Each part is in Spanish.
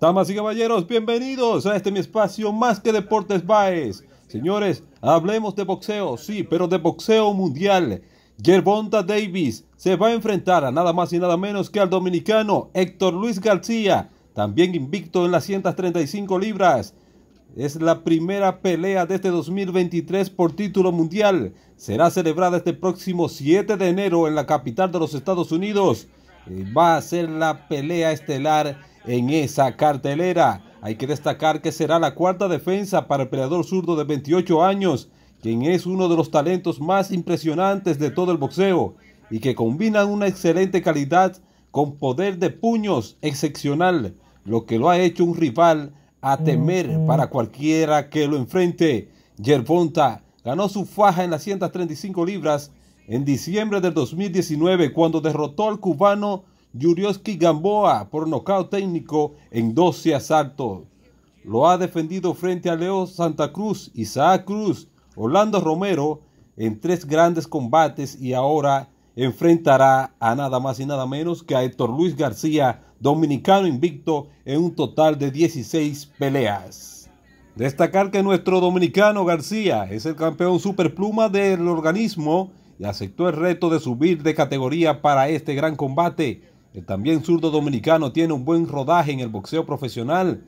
Damas y caballeros, bienvenidos a este mi espacio más que Deportes Baez. Señores, hablemos de boxeo, sí, pero de boxeo mundial. Gervonta Davis se va a enfrentar a nada más y nada menos que al dominicano Héctor Luis García, también invicto en las 135 libras. Es la primera pelea de este 2023 por título mundial. Será celebrada este próximo 7 de enero en la capital de los Estados Unidos. Eh, va a ser la pelea estelar en esa cartelera. Hay que destacar que será la cuarta defensa para el peleador zurdo de 28 años, quien es uno de los talentos más impresionantes de todo el boxeo y que combina una excelente calidad con poder de puños excepcional, lo que lo ha hecho un rival a temer para cualquiera que lo enfrente. Yerbonta ganó su faja en las 135 libras en diciembre del 2019 cuando derrotó al cubano Yurioski Gamboa por nocaut técnico en 12 asaltos. Lo ha defendido frente a Leo Santa Cruz, Isaac Cruz, Orlando Romero en tres grandes combates y ahora enfrentará a nada más y nada menos que a Héctor Luis García, dominicano invicto en un total de 16 peleas. Destacar que nuestro dominicano García es el campeón superpluma del organismo y aceptó el reto de subir de categoría para este gran combate el también zurdo dominicano tiene un buen rodaje en el boxeo profesional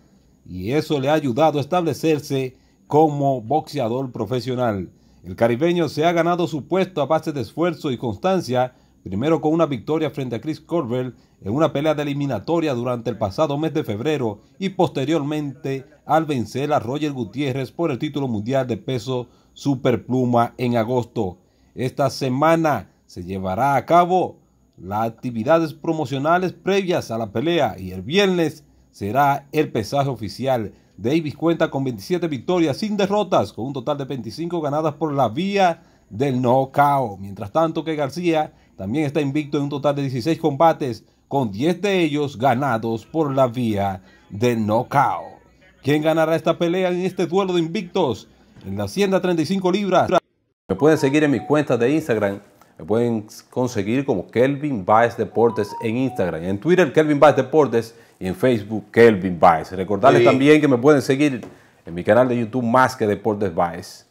y eso le ha ayudado a establecerse como boxeador profesional. El caribeño se ha ganado su puesto a base de esfuerzo y constancia, primero con una victoria frente a Chris Corbell en una pelea de eliminatoria durante el pasado mes de febrero y posteriormente al vencer a Roger Gutiérrez por el título mundial de peso superpluma en agosto. Esta semana se llevará a cabo las actividades promocionales previas a la pelea y el viernes será el pesaje oficial. Davis cuenta con 27 victorias sin derrotas, con un total de 25 ganadas por la vía del knockout. Mientras tanto que García también está invicto en un total de 16 combates, con 10 de ellos ganados por la vía del knockout. ¿Quién ganará esta pelea en este duelo de invictos? En la Hacienda 35 Libras. Me pueden seguir en mis cuentas de Instagram me pueden conseguir como Kelvin Baez Deportes en Instagram, en Twitter Kelvin Baez Deportes y en Facebook Kelvin Baez. Recordarles también que me pueden seguir en mi canal de YouTube Más que Deportes Baez.